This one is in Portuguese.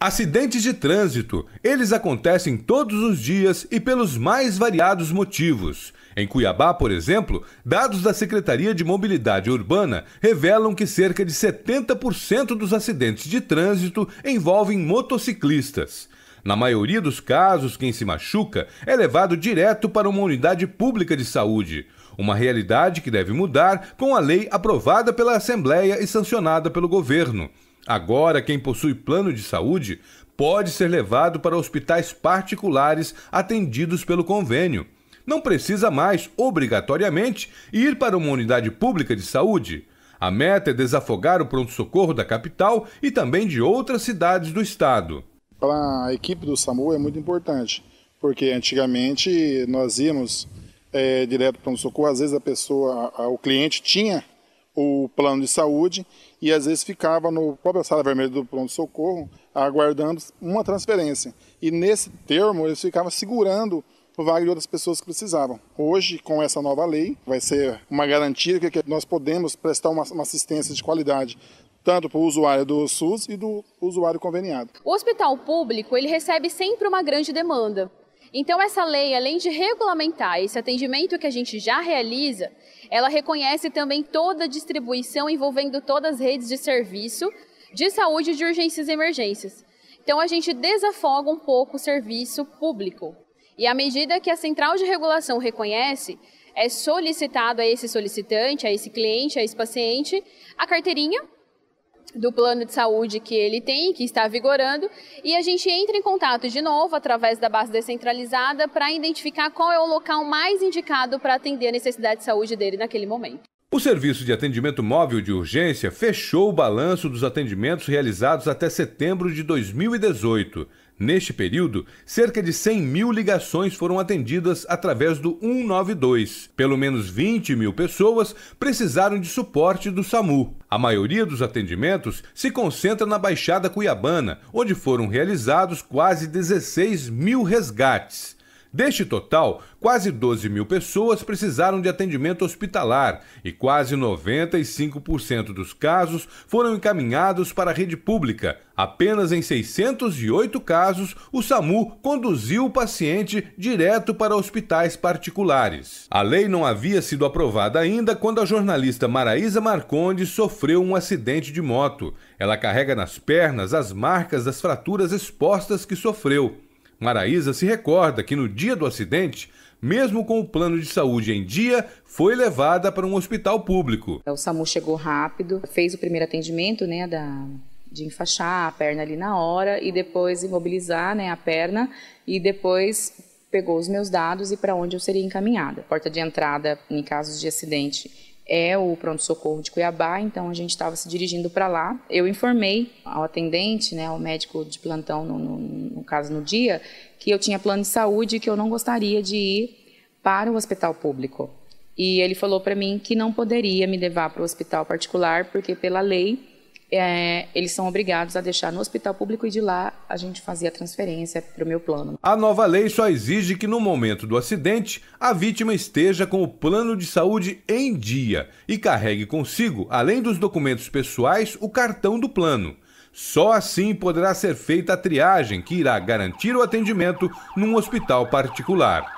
Acidentes de trânsito, eles acontecem todos os dias e pelos mais variados motivos. Em Cuiabá, por exemplo, dados da Secretaria de Mobilidade Urbana revelam que cerca de 70% dos acidentes de trânsito envolvem motociclistas. Na maioria dos casos, quem se machuca é levado direto para uma unidade pública de saúde. Uma realidade que deve mudar com a lei aprovada pela Assembleia e sancionada pelo governo. Agora, quem possui plano de saúde pode ser levado para hospitais particulares atendidos pelo convênio. Não precisa mais, obrigatoriamente, ir para uma unidade pública de saúde. A meta é desafogar o pronto-socorro da capital e também de outras cidades do estado. Para a equipe do SAMU é muito importante, porque antigamente nós íamos é, direto para o pronto-socorro, às vezes a pessoa, a, a, o cliente tinha o plano de saúde e às vezes ficava no próprio sala vermelha do pronto-socorro aguardando uma transferência. E nesse termo eles ficavam segurando o vaga de outras pessoas que precisavam. Hoje, com essa nova lei, vai ser uma garantia que nós podemos prestar uma, uma assistência de qualidade tanto para o usuário do SUS e do usuário conveniado. O hospital público, ele recebe sempre uma grande demanda. Então, essa lei, além de regulamentar esse atendimento que a gente já realiza, ela reconhece também toda a distribuição envolvendo todas as redes de serviço de saúde de urgências e emergências. Então, a gente desafoga um pouco o serviço público. E à medida que a central de regulação reconhece, é solicitado a esse solicitante, a esse cliente, a esse paciente, a carteirinha do plano de saúde que ele tem, que está vigorando, e a gente entra em contato de novo através da base descentralizada para identificar qual é o local mais indicado para atender a necessidade de saúde dele naquele momento. O Serviço de Atendimento Móvel de Urgência fechou o balanço dos atendimentos realizados até setembro de 2018. Neste período, cerca de 100 mil ligações foram atendidas através do 192. Pelo menos 20 mil pessoas precisaram de suporte do SAMU. A maioria dos atendimentos se concentra na Baixada Cuiabana, onde foram realizados quase 16 mil resgates. Deste total, quase 12 mil pessoas precisaram de atendimento hospitalar e quase 95% dos casos foram encaminhados para a rede pública. Apenas em 608 casos, o SAMU conduziu o paciente direto para hospitais particulares. A lei não havia sido aprovada ainda quando a jornalista Maraísa Marconde sofreu um acidente de moto. Ela carrega nas pernas as marcas das fraturas expostas que sofreu. Maraísa se recorda que no dia do acidente, mesmo com o plano de saúde em dia, foi levada para um hospital público. O SAMU chegou rápido, fez o primeiro atendimento, né, da de enfaixar a perna ali na hora e depois imobilizar, né, a perna e depois pegou os meus dados e para onde eu seria encaminhada. Porta de entrada em casos de acidente é o pronto-socorro de Cuiabá, então a gente estava se dirigindo para lá. Eu informei ao atendente, né, ao médico de plantão, no, no, no caso no dia, que eu tinha plano de saúde e que eu não gostaria de ir para o hospital público. E ele falou para mim que não poderia me levar para o hospital particular, porque pela lei é, eles são obrigados a deixar no hospital público e de lá a gente fazia a transferência para o meu plano. A nova lei só exige que no momento do acidente a vítima esteja com o plano de saúde em dia e carregue consigo, além dos documentos pessoais, o cartão do plano. Só assim poderá ser feita a triagem que irá garantir o atendimento num hospital particular.